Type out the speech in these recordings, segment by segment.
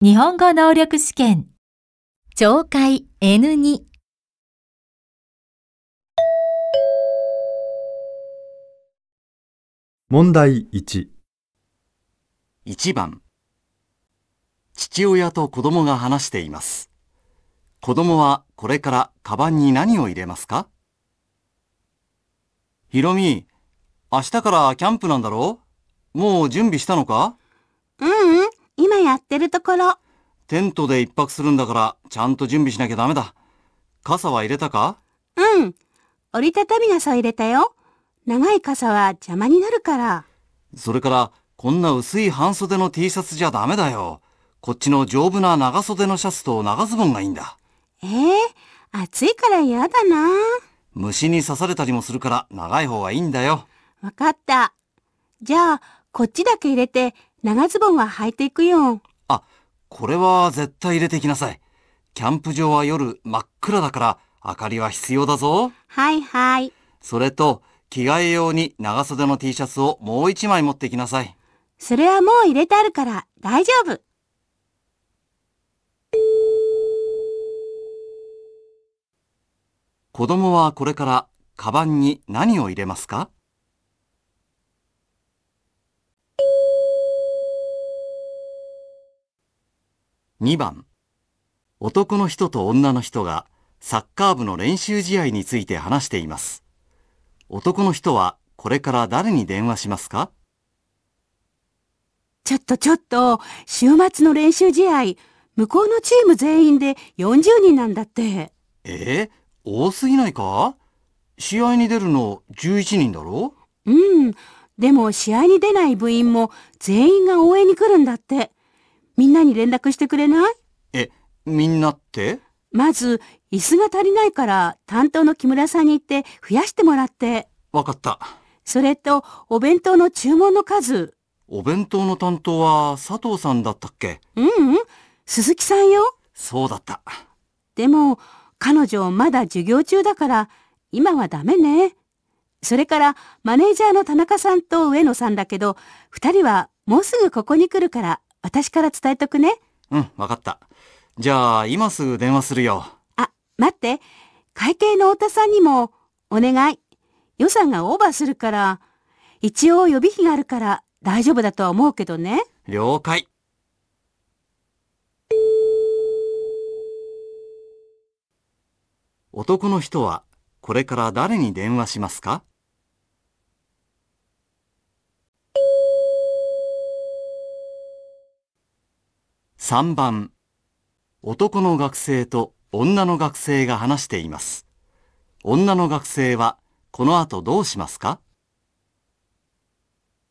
日本語能力試験懲戒 N2 問題 1, 1番父親と子供が話しています子供はこれからカバンに何を入れますかひろみ、明日からキャンプなんだろうもう準備したのかうん、うんやってるところ。テントで一泊するんだから、ちゃんと準備しなきゃダメだ。傘は入れたかうん。折りたたみ傘入れたよ。長い傘は邪魔になるから。それから、こんな薄い半袖の T シャツじゃダメだよ。こっちの丈夫な長袖のシャツと長ズボンがいいんだ。ええー、暑いから嫌だな。虫に刺されたりもするから長い方がいいんだよ。わかった。じゃあ、こっちだけ入れて、長ズボンは履いていくよ。あ、これは絶対入れていきなさい。キャンプ場は夜真っ暗だから明かりは必要だぞ。はいはい。それと、着替え用に長袖の T シャツをもう一枚持ってきなさい。それはもう入れてあるから大丈夫。子供はこれからカバンに何を入れますか2番男の人と女の人がサッカー部の練習試合について話しています男の人はこれから誰に電話しますかちょっとちょっと週末の練習試合向こうのチーム全員で40人なんだってえー、多すぎないか試合に出るの11人だろうんでも試合に出ない部員も全員が応援に来るんだってみんなに連絡してくれないえ、みんなってまず、椅子が足りないから、担当の木村さんに行って増やしてもらって。わかった。それと、お弁当の注文の数。お弁当の担当は佐藤さんだったっけうんうん。鈴木さんよ。そうだった。でも、彼女まだ授業中だから、今はダメね。それから、マネージャーの田中さんと上野さんだけど、二人はもうすぐここに来るから私から伝えとくね。うん、わかった。じゃあ、今すぐ電話するよ。あ、待って。会計の太田さんにも、お願い。予算がオーバーするから、一応予備費があるから大丈夫だとは思うけどね。了解。男の人は、これから誰に電話しますか3番男の学生と女の学生が話しています。女の学生はこの後どうしますか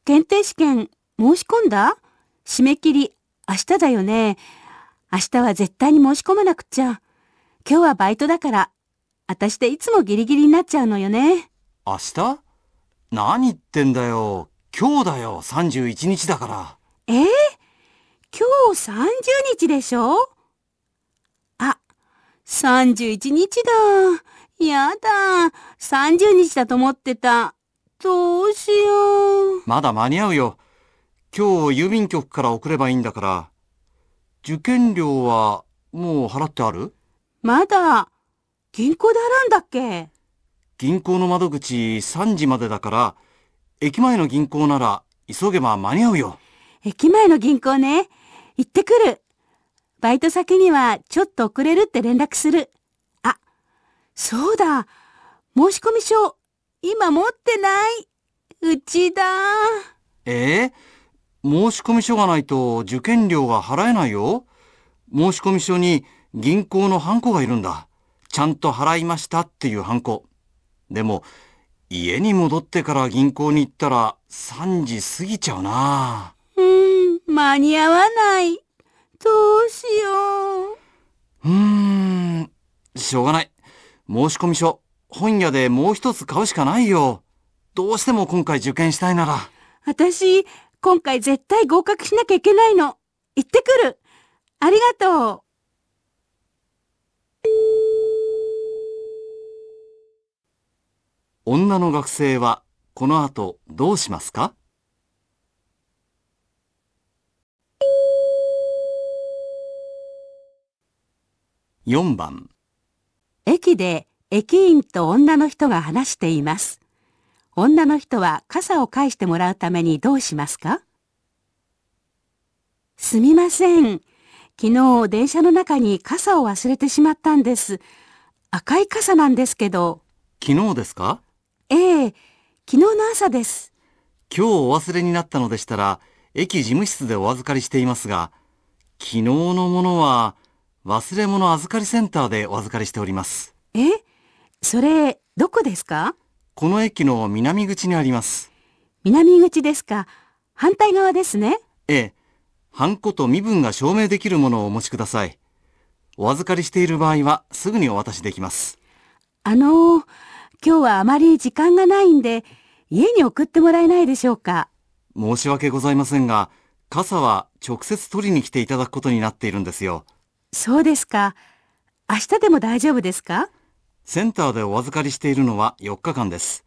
検定試験申し込んだ締め切り明日だよね。明日は絶対に申し込まなくちゃ。今日はバイトだから、私でいつもギリギリになっちゃうのよね。明日何言ってんだよ。今日だよ、31日だから。ええー今日30日でしょあ、31日だ。やだ。30日だと思ってた。どうしよう。まだ間に合うよ。今日郵便局から送ればいいんだから。受験料はもう払ってあるまだ。銀行で払うんだっけ銀行の窓口3時までだから、駅前の銀行なら急げば間に合うよ。駅前の銀行ね。行ってくる。バイト先にはちょっと遅れるって連絡する。あ、そうだ。申込書、今持ってない。うちだ。えー、申込書がないと受験料が払えないよ。申込書に銀行のハンコがいるんだ。ちゃんと払いましたっていうハンコ。でも、家に戻ってから銀行に行ったら3時過ぎちゃうな。うん間に合わない。どうしよう。うーん、しょうがない。申込書、本屋でもう一つ買うしかないよ。どうしても今回受験したいなら。私、今回絶対合格しなきゃいけないの。行ってくる。ありがとう。女の学生はこの後どうしますか4番駅で駅員と女の人が話しています。女の人は傘を返してもらうためにどうしますかすみません。昨日電車の中に傘を忘れてしまったんです。赤い傘なんですけど。昨日ですかええ、昨日の朝です。今日お忘れになったのでしたら、駅事務室でお預かりしていますが、昨日のものは、忘れ物預かりセンターでお預かりしております。えそれ、どこですかこの駅の南口にあります。南口ですか。反対側ですね。ええ。ハンコと身分が証明できるものをお持ちください。お預かりしている場合はすぐにお渡しできます。あのー、今日はあまり時間がないんで、家に送ってもらえないでしょうか。申し訳ございませんが、傘は直接取りに来ていただくことになっているんですよ。そうですか。明日でも大丈夫ですかセンターでお預かりしているのは4日間です。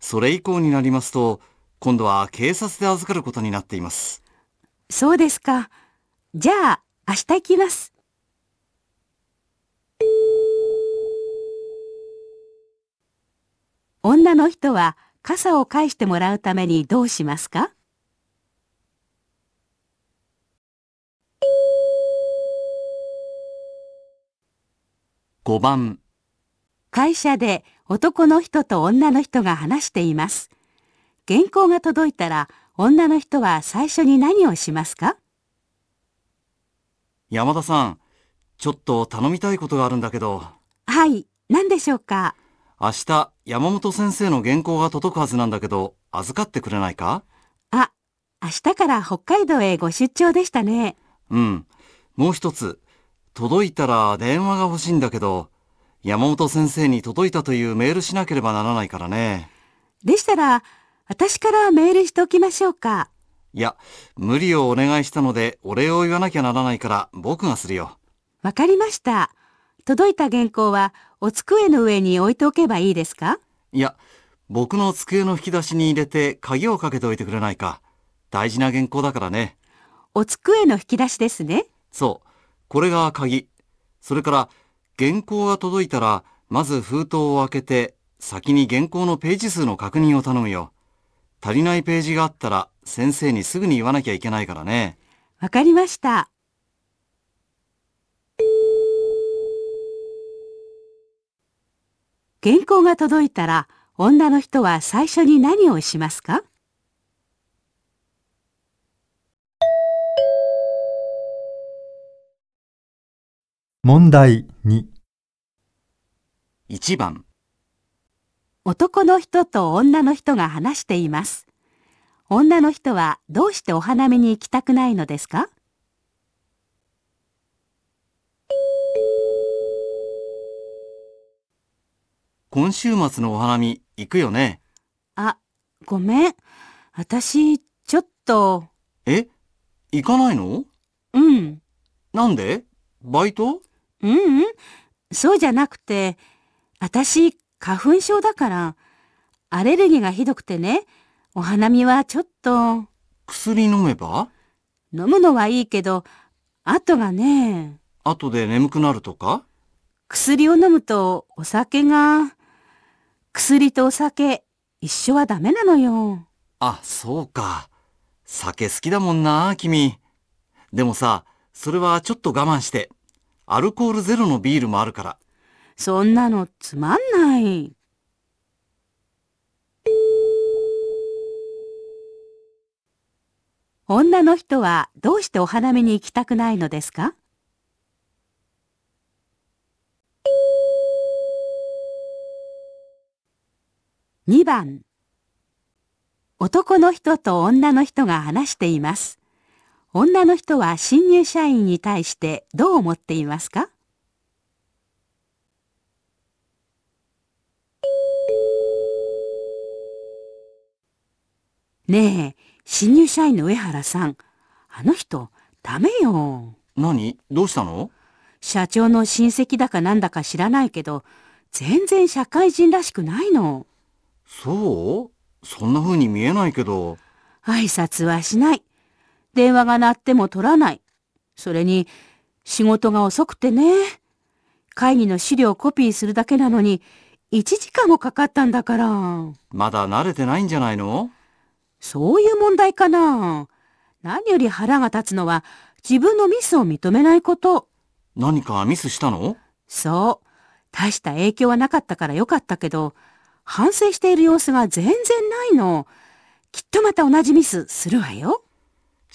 それ以降になりますと、今度は警察で預かることになっています。そうですか。じゃあ、明日行きます。女の人は傘を返してもらうためにどうしますか5番会社で男の人と女の人が話しています。原稿が届いたら女の人は最初に何をしますか山田さん、ちょっと頼みたいことがあるんだけど。はい、何でしょうか明日、山本先生の原稿が届くはずなんだけど、預かってくれないかあ、明日から北海道へご出張でしたね。うん。もう一つ、届いたら電話が欲しいんだけど、山本先生に届いたというメールしなければならないからね。でしたら、私からメールしておきましょうか。いや、無理をお願いしたので、お礼を言わなきゃならないから、僕がするよ。わかりました。届いた原稿は、お机の上に置いておけばいいですかいや、僕の机の引き出しに入れて、鍵をかけておいてくれないか。大事な原稿だからね。お机の引き出しですね。そう。これが鍵。それから、原稿が届いたら、まず封筒を開けて、先に原稿のページ数の確認を頼むよ。足りないページがあったら、先生にすぐに言わなきゃいけないからね。わかりました。原稿が届いたら、女の人は最初に何をしますか問題二。1番男の人と女の人が話しています女の人はどうしてお花見に行きたくないのですか今週末のお花見行くよねあ、ごめん私ちょっとえ行かないのうんなんでバイトううん、そうじゃなくて、私、花粉症だから、アレルギーがひどくてね、お花見はちょっと。薬飲めば飲むのはいいけど、後がね。後で眠くなるとか薬を飲むとお酒が、薬とお酒、一緒はダメなのよ。あ、そうか。酒好きだもんな、君。でもさ、それはちょっと我慢して。アルコールゼロのビールもあるから。そんなのつまんない。女の人はどうしてお花見に行きたくないのですか2番男の人と女の人が話しています。女の人は新入社員に対してどう思っていますかねえ、新入社員の上原さん、あの人、ダメよ。何どうしたの社長の親戚だかなんだか知らないけど、全然社会人らしくないの。そうそんな風に見えないけど。挨拶はしない。電話が鳴っても取らない。それに、仕事が遅くてね。会議の資料をコピーするだけなのに、1時間もかかったんだから。まだ慣れてないんじゃないのそういう問題かな。何より腹が立つのは、自分のミスを認めないこと。何かミスしたのそう。大した影響はなかったからよかったけど、反省している様子が全然ないの。きっとまた同じミスするわよ。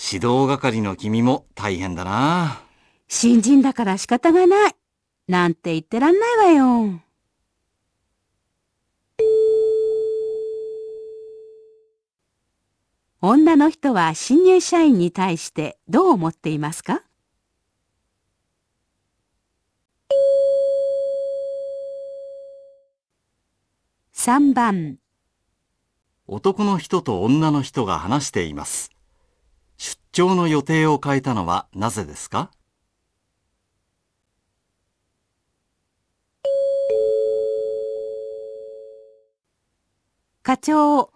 指導係の君も大変だな。新人だから仕方がない。なんて言ってらんないわよ。女の人は新入社員に対してどう思っていますか3番男の人と女の人が話しています。出張の予定を変えたのはなぜですか課長、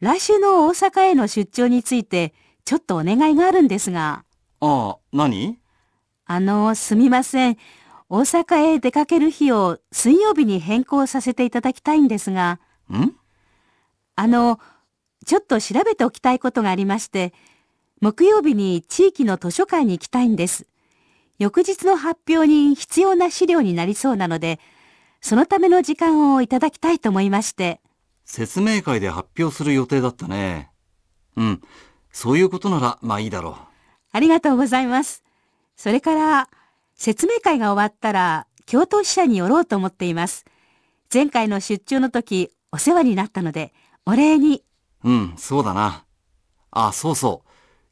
来週の大阪への出張について、ちょっとお願いがあるんですが。ああ、何あの、すみません。大阪へ出かける日を水曜日に変更させていただきたいんですが。んあの、ちょっと調べておきたいことがありまして、木曜日に地域の図書館に行きたいんです。翌日の発表に必要な資料になりそうなので、そのための時間をいただきたいと思いまして。説明会で発表する予定だったね。うん。そういうことなら、まあいいだろう。ありがとうございます。それから、説明会が終わったら、京都支社に寄ろうと思っています。前回の出張の時、お世話になったので、お礼に。うん、そうだな。あ、そうそう。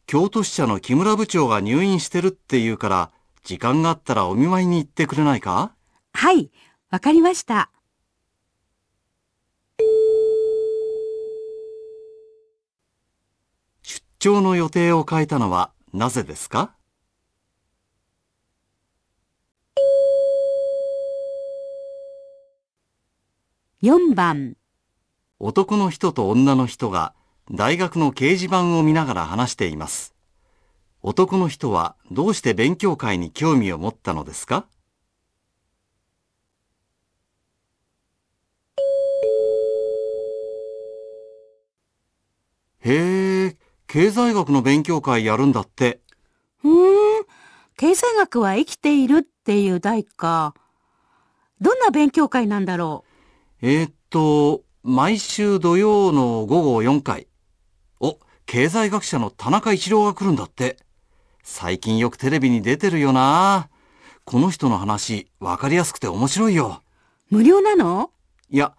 京都支社の木村部長が入院してるっていうから、時間があったらお見舞いに行ってくれないかはい、わかりました。出張の予定を変えたのはなぜですか4番男の人と女の人が大学の掲示板を見ながら話しています。男の人はどうして勉強会に興味を持ったのですかへえ、経済学の勉強会やるんだって。ふーん、経済学は生きているっていう題か。どんな勉強会なんだろうえー、っと、毎週土曜の午後4回、経済学者の田中一郎が来るんだって。最近よくテレビに出てるよな。この人の話、わかりやすくて面白いよ。無料なのいや、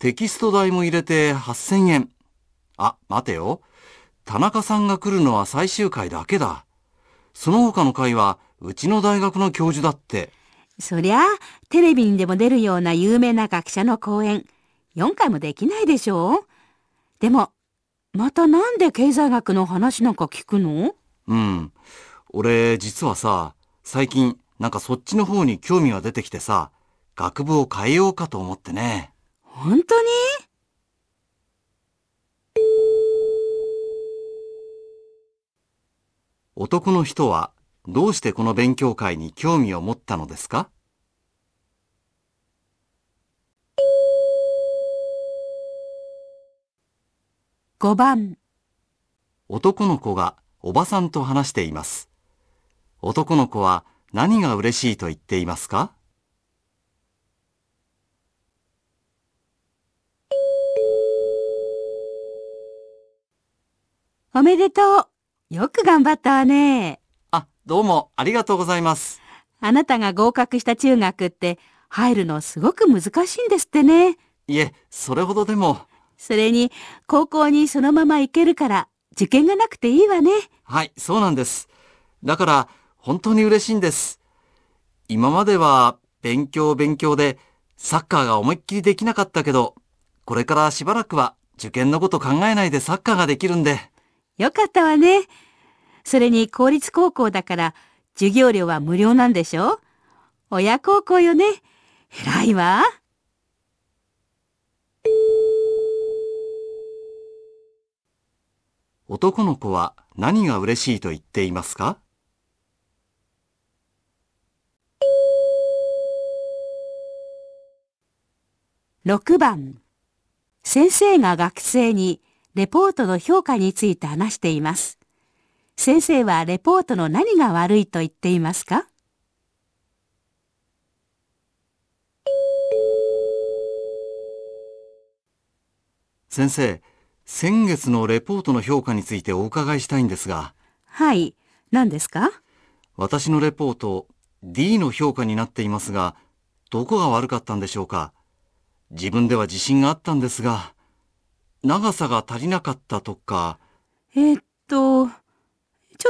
テキスト代も入れて8000円。あ、待てよ。田中さんが来るのは最終回だけだ。その他の回は、うちの大学の教授だって。そりゃ、テレビにでも出るような有名な学者の講演、4回もできないでしょうでも、またなんで経済学の話なんか聞くのうん。俺、実はさ、最近、なんかそっちの方に興味が出てきてさ、学部を変えようかと思ってね。本当に男の人はどうしてこの勉強会に興味を持ったのですか5番男の子がおばさんと話しています。男の子は何が嬉しいと言っていますかおめでとう。よく頑張ったわね。あ、どうもありがとうございます。あなたが合格した中学って入るのすごく難しいんですってね。いえ、それほどでも。それに、高校にそのまま行けるから、受験がなくていいわね。はい、そうなんです。だから、本当に嬉しいんです。今までは、勉強勉強で、サッカーが思いっきりできなかったけど、これからしばらくは、受験のこと考えないでサッカーができるんで。よかったわね。それに、公立高校だから、授業料は無料なんでしょ親孝行よね。偉いわ。男の子は何が嬉しいと言っていますか6番先生が学生にレポートの評価について話しています。先生はレポートの何が悪いと言っていますか先生先月のレポートの評価についてお伺いしたいんですが。はい。何ですか私のレポート、D の評価になっていますが、どこが悪かったんでしょうか自分では自信があったんですが、長さが足りなかったとか。えー、っと、ちょ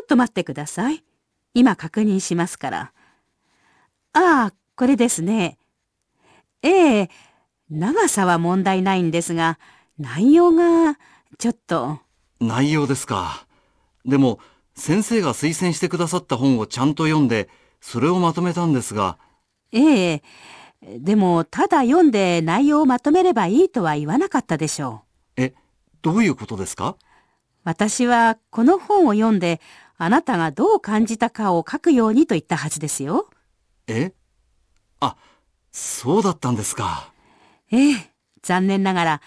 っと待ってください。今確認しますから。ああ、これですね。ええ長さは問題ないんですが、内容が、ちょっと。内容ですか。でも、先生が推薦してくださった本をちゃんと読んで、それをまとめたんですが。ええ。でも、ただ読んで内容をまとめればいいとは言わなかったでしょう。え、どういうことですか私は、この本を読んで、あなたがどう感じたかを書くようにと言ったはずですよ。えあ、そうだったんですか。ええ、残念ながら、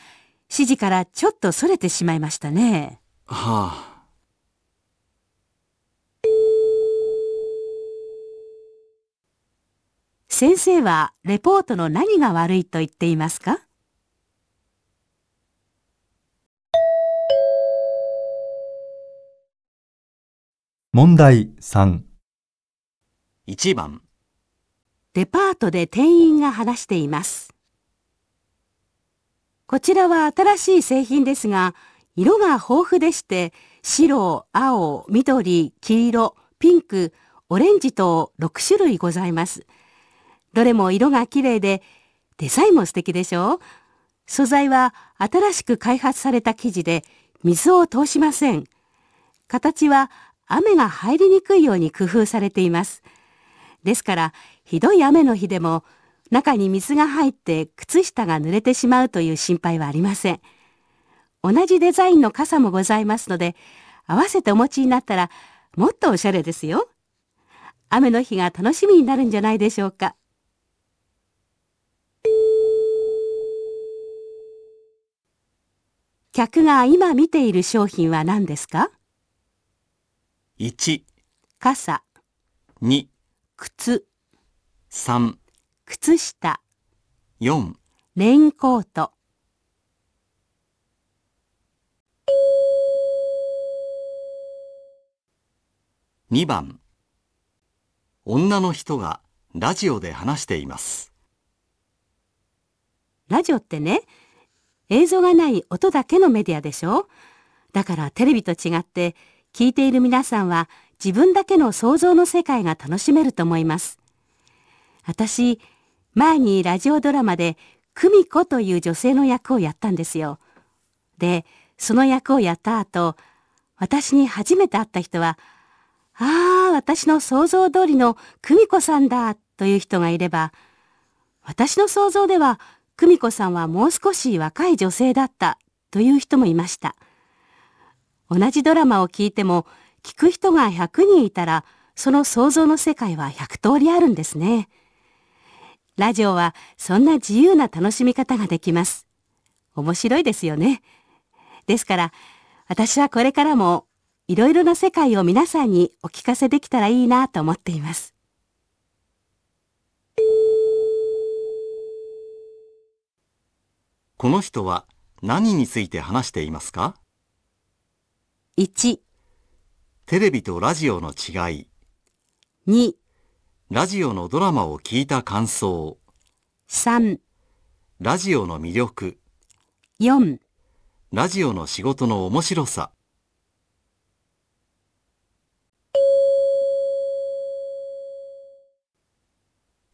指示からちょっと逸れてしまいましたね。はあ。先生はレポートの何が悪いと言っていますか問題3 1番デパートで店員が話しています。こちらは新しい製品ですが、色が豊富でして、白、青、緑、黄色、ピンク、オレンジと6種類ございます。どれも色が綺麗で、デザインも素敵でしょう素材は新しく開発された生地で、水を通しません。形は雨が入りにくいように工夫されています。ですから、ひどい雨の日でも中に水が入って靴下が濡れてしまうという心配はありません。同じデザインの傘もございますので、合わせてお持ちになったらもっとおしゃれですよ。雨の日が楽しみになるんじゃないでしょうか。客が今見ている商品は何ですか ?1 傘2靴3靴下四、レインコート二番女の人がラジオで話していますラジオってね映像がない音だけのメディアでしょだからテレビと違って聞いている皆さんは自分だけの想像の世界が楽しめると思います私前にラジオドラマで久美子という女性の役をやったんですよ。で、その役をやった後、私に初めて会った人は、ああ、私の想像通りの久美子さんだという人がいれば、私の想像では久美子さんはもう少し若い女性だったという人もいました。同じドラマを聞いても、聞く人が100人いたら、その想像の世界は100通りあるんですね。ラジオはそんな自由な楽しみ方ができます。面白いですよね。ですから、私はこれからもいろいろな世界を皆さんにお聞かせできたらいいなと思っています。この人は何について話していますか ?1 テレビとラジオの違い2ラジオのドラマを聞いた感想。3、ラジオの魅力。4、ラジオの仕事の面白さ。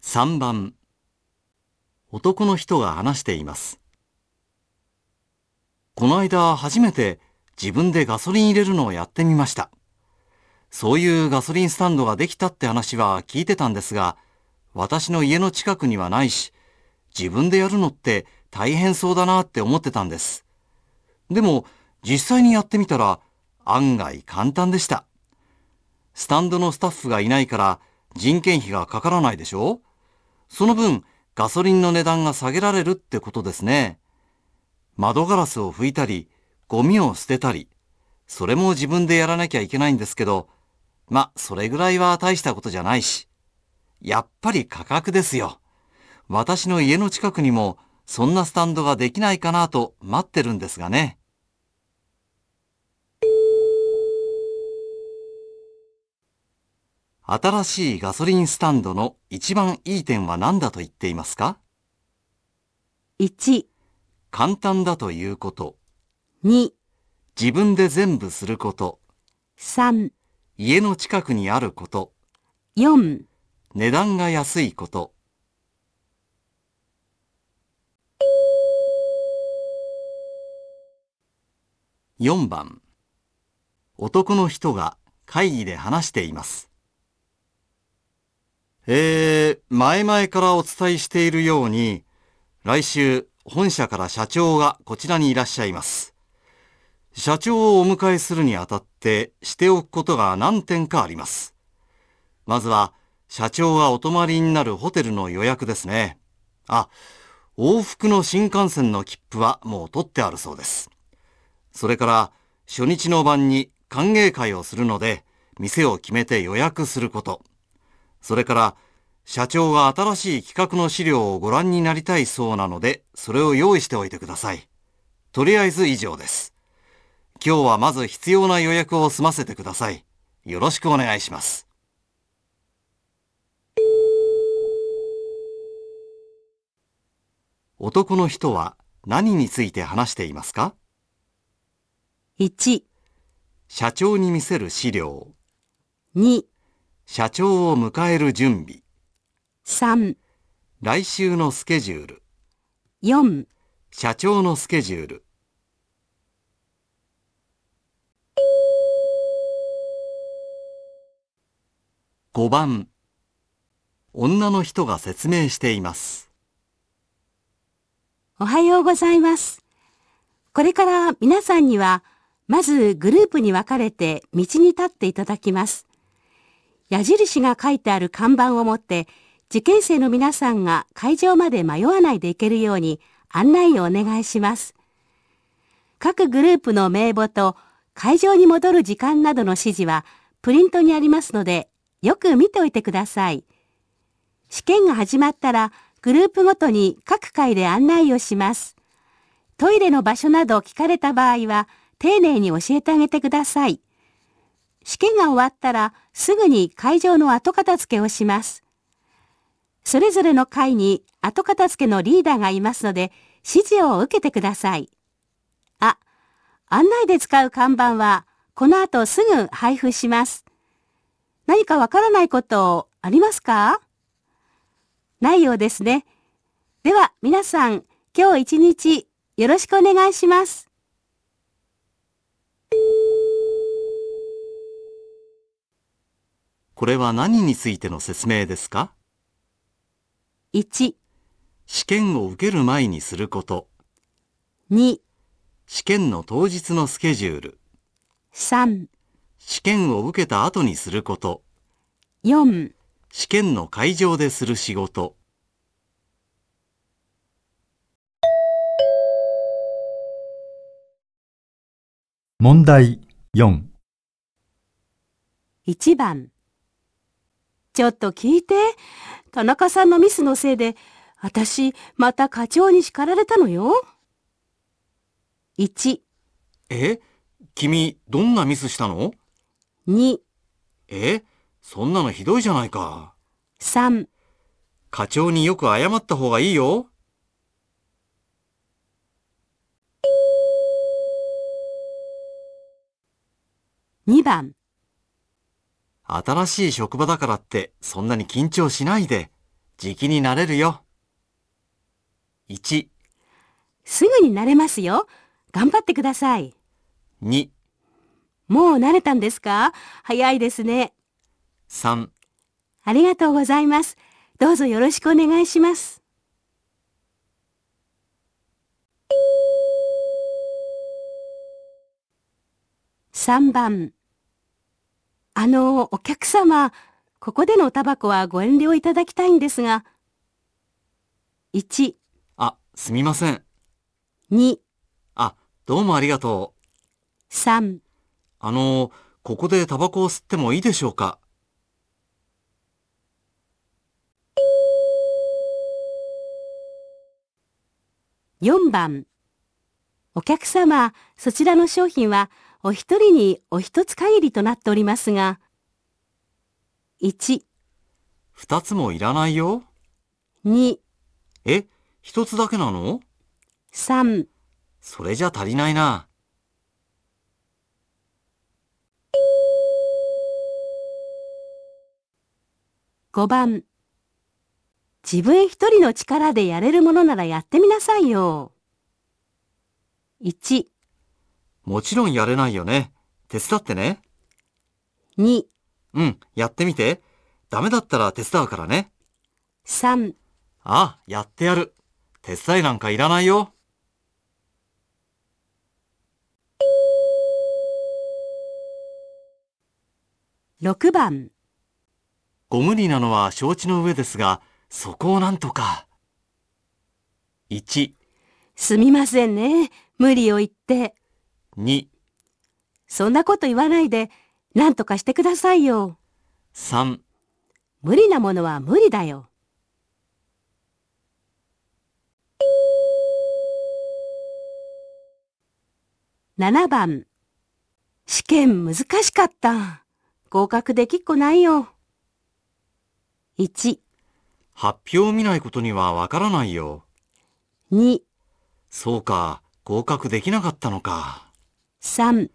3番、男の人が話しています。この間初めて自分でガソリン入れるのをやってみました。そういうガソリンスタンドができたって話は聞いてたんですが、私の家の近くにはないし、自分でやるのって大変そうだなって思ってたんです。でも、実際にやってみたら、案外簡単でした。スタンドのスタッフがいないから人件費がかからないでしょその分、ガソリンの値段が下げられるってことですね。窓ガラスを拭いたり、ゴミを捨てたり、それも自分でやらなきゃいけないんですけど、ま、それぐらいは大したことじゃないし。やっぱり価格ですよ。私の家の近くにもそんなスタンドができないかなと待ってるんですがね。新しいガソリンスタンドの一番いい点は何だと言っていますか ?1、簡単だということ。2、自分で全部すること。3、家の近くにあること。4値段が安いこと。4番男の人が会議で話しています。えー、前々からお伝えしているように、来週本社から社長がこちらにいらっしゃいます。社長をお迎えするにあたって、ってしておくことが何点かあります。まずは、社長がお泊まりになるホテルの予約ですね。あ、往復の新幹線の切符はもう取ってあるそうです。それから、初日の晩に歓迎会をするので、店を決めて予約すること。それから、社長が新しい企画の資料をご覧になりたいそうなので、それを用意しておいてください。とりあえず以上です。今日はまず必要な予約を済ませてください。よろしくお願いします。男の人は何について話していますか ?1、社長に見せる資料。2、社長を迎える準備。3、来週のスケジュール。4、社長のスケジュール。5番女の人が説明しています。おはようございます。これから皆さんには、まずグループに分かれて道に立っていただきます。矢印が書いてある看板を持って、受験生の皆さんが会場まで迷わないで行けるように案内をお願いします。各グループの名簿と会場に戻る時間などの指示はプリントにありますのでよく見ておいてください。試験が始まったら、グループごとに各回で案内をします。トイレの場所など聞かれた場合は、丁寧に教えてあげてください。試験が終わったら、すぐに会場の後片付けをします。それぞれの会に後片付けのリーダーがいますので、指示を受けてください。あ、案内で使う看板は、この後すぐ配布します。何かわからないことありますかないようですね。では皆さん、今日一日よろしくお願いします。これは何についての説明ですか ?1、試験を受ける前にすること。2、試験の当日のスケジュール。3、試験を受けた後にすること。4試験の会場でする仕事。問題4 1番ちょっと聞いて。田中さんのミスのせいで、私、また課長に叱られたのよ。1え君、どんなミスしたの2えそんなのひどいじゃないか。3課長によく謝った方がいいよ。2番新しい職場だからってそんなに緊張しないで、じきになれるよ。1すぐになれますよ。頑張ってください。2もう慣れたんですか早いですね。3ありがとうございます。どうぞよろしくお願いします。3番あの、お客様、ここでのタバコはご遠慮いただきたいんですが。1あ、すみません。2あ、どうもありがとう。3あの、ここでタバコを吸ってもいいでしょうか4番お客様、そちらの商品はお一人にお一つ限りとなっておりますが1二つもいらないよ。2え、一つだけなの ?3 それじゃ足りないな。5番。自分一人の力でやれるものならやってみなさいよ。1。もちろんやれないよね。手伝ってね。2。うん、やってみて。ダメだったら手伝うからね。3。あ、やってやる。手伝いなんかいらないよ。6番。ご無理なのは承知の上ですが、そこをなんとか。1、すみませんね。無理を言って。2、そんなこと言わないで、なんとかしてくださいよ。3、無理なものは無理だよ。7番試験難しかった。合格できっこないよ。1発表を見ないことにはわからないよ。2そうか、合格できなかったのか。3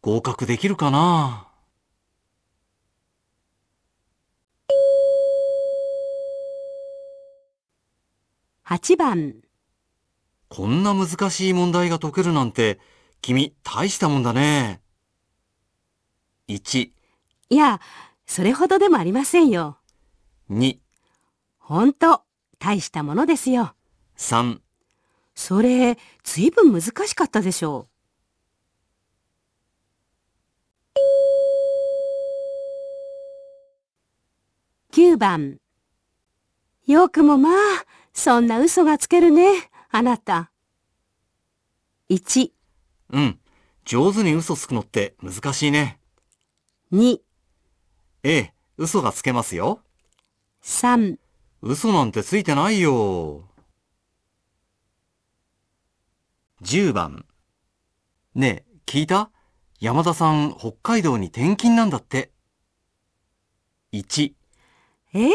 合格できるかな8番こんな難しい問題が解けるなんて、君、大したもんだね。1いや、それほどでもありませんよ。2ほんと、大したものですよ。3それ、ずいぶん難しかったでしょう。9番よくもまあ、そんな嘘がつけるね、あなた。1うん、上手に嘘つくのって難しいね。2ええ、嘘がつけますよ。3嘘なんてついてないよ。10番。ねえ、聞いた山田さん、北海道に転勤なんだって。1。え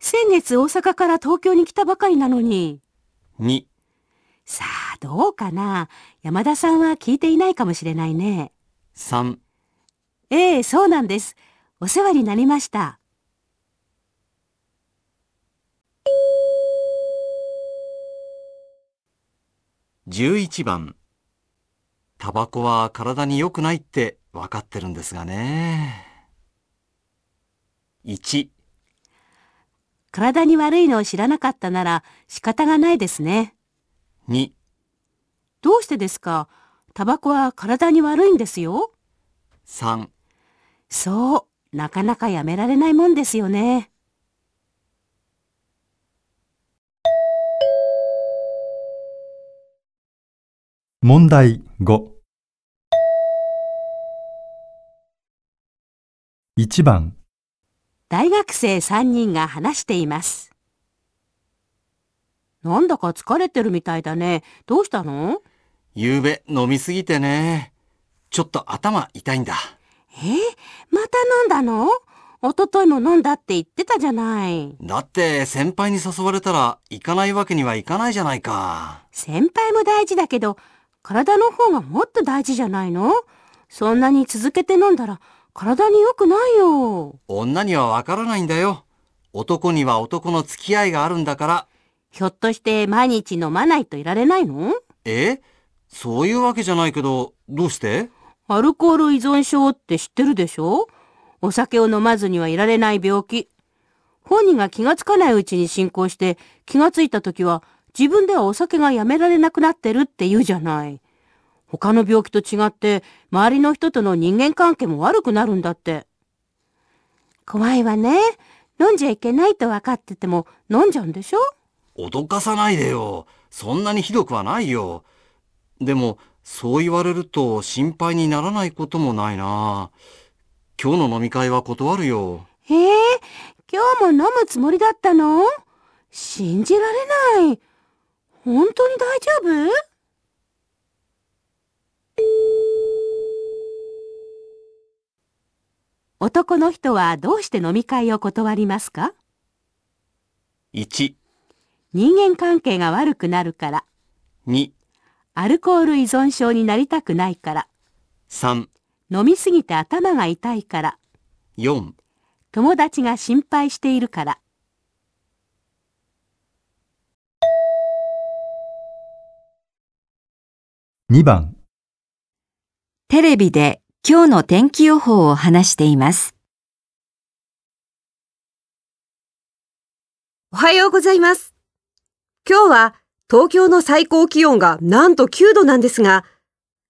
先月大阪から東京に来たばかりなのに。2。さあ、どうかな山田さんは聞いていないかもしれないね。3。ええ、そうなんです。お世話になりました。11番タバコは体に良くないって分かってるんですがね。1体に悪いのを知らなかったなら仕方がないですね。2どうしてですかタバコは体に悪いんですよ。3そう、なかなかやめられないもんですよね。問題5 1番大学生3人が話しています。なんだか疲れてるみたいだね。どうしたの昨べ飲みすぎてね。ちょっと頭痛いんだ。えまた飲んだの一昨日いも飲んだって言ってたじゃない。だって先輩に誘われたら行かないわけにはいかないじゃないか。先輩も大事だけど、体の方がもっと大事じゃないのそんなに続けて飲んだら体に良くないよ。女にはわからないんだよ。男には男の付き合いがあるんだから。ひょっとして毎日飲まないといられないのえそういうわけじゃないけど、どうしてアルコール依存症って知ってるでしょお酒を飲まずにはいられない病気。本人が気がつかないうちに進行して、気がついた時は自分ではお酒がやめられなくなってるって言うじゃない。他の病気と違って、周りの人との人間関係も悪くなるんだって。怖いわね。飲んじゃいけないと分かってても飲んじゃうんでしょ脅かさないでよ。そんなにひどくはないよ。でも、そう言われると心配にならないこともないな。今日の飲み会は断るよ。ええ、今日も飲むつもりだったの信じられない。本当に大丈夫男の人はどうして飲み会を断りますか ?1 人間関係が悪くなるから2アルコール依存症になりたくないから3飲みすぎて頭が痛いから4友達が心配しているから2番テレビで今日の天気予報を話しています。おはようございます。今日は東京の最高気温がなんと9度なんですが、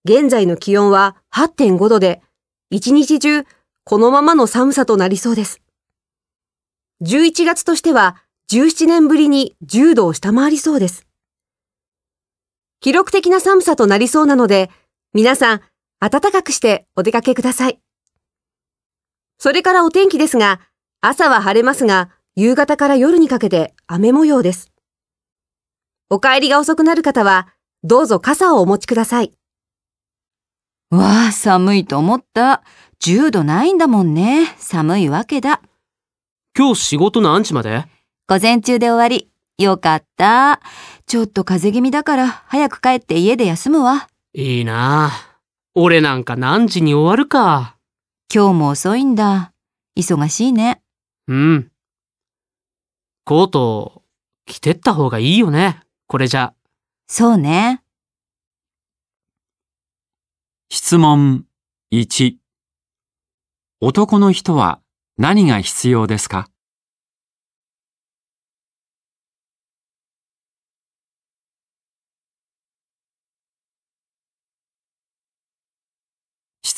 現在の気温は8.5度で、一日中このままの寒さとなりそうです。11月としては17年ぶりに10度を下回りそうです。記録的な寒さとなりそうなので、皆さん、暖かくしてお出かけください。それからお天気ですが、朝は晴れますが、夕方から夜にかけて雨模様です。お帰りが遅くなる方は、どうぞ傘をお持ちください。わあ、寒いと思った。10度ないんだもんね。寒いわけだ。今日仕事何時まで午前中で終わり。よかった。ちょっと風邪気味だから早く帰って家で休むわ。いいな俺なんか何時に終わるか。今日も遅いんだ。忙しいね。うん。コート、着てった方がいいよね。これじゃ。そうね。質問1男の人は何が必要ですか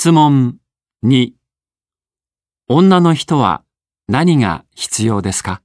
質問2女の人は何が必要ですか